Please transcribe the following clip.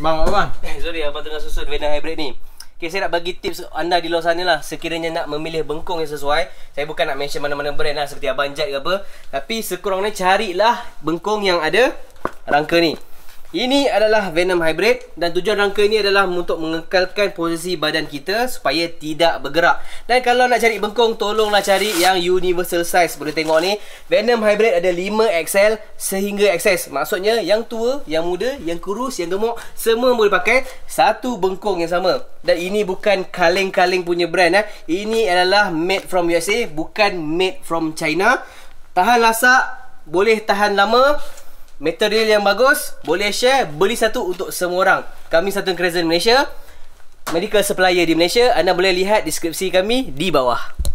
Bang, bang. Eh, sorry, apa tengah susun Vena hybrid ni. Okay, saya nak bagi tips anda di luar sana lah. Sekiranya nak memilih bengkong yang sesuai. Saya bukan nak mention mana-mana brand lah. Seperti Abang Jad ke apa. Tapi sekurangnya carilah bengkong yang ada rangka ni. Ini adalah Venom Hybrid dan tujuan rangka ini adalah untuk mengekalkan posisi badan kita supaya tidak bergerak. Dan kalau nak cari bengkong, tolonglah cari yang universal size. Boleh tengok ni, Venom Hybrid ada 5XL sehingga XS. Maksudnya yang tua, yang muda, yang kurus, yang gemuk, semua boleh pakai satu bengkong yang sama. Dan ini bukan kaleng-kaleng punya brand. Eh. Ini adalah made from USA, bukan made from China. Tahan lasak, boleh tahan lama material yang bagus boleh share beli satu untuk semua orang kami satu Crescent Malaysia medical supplier di Malaysia anda boleh lihat deskripsi kami di bawah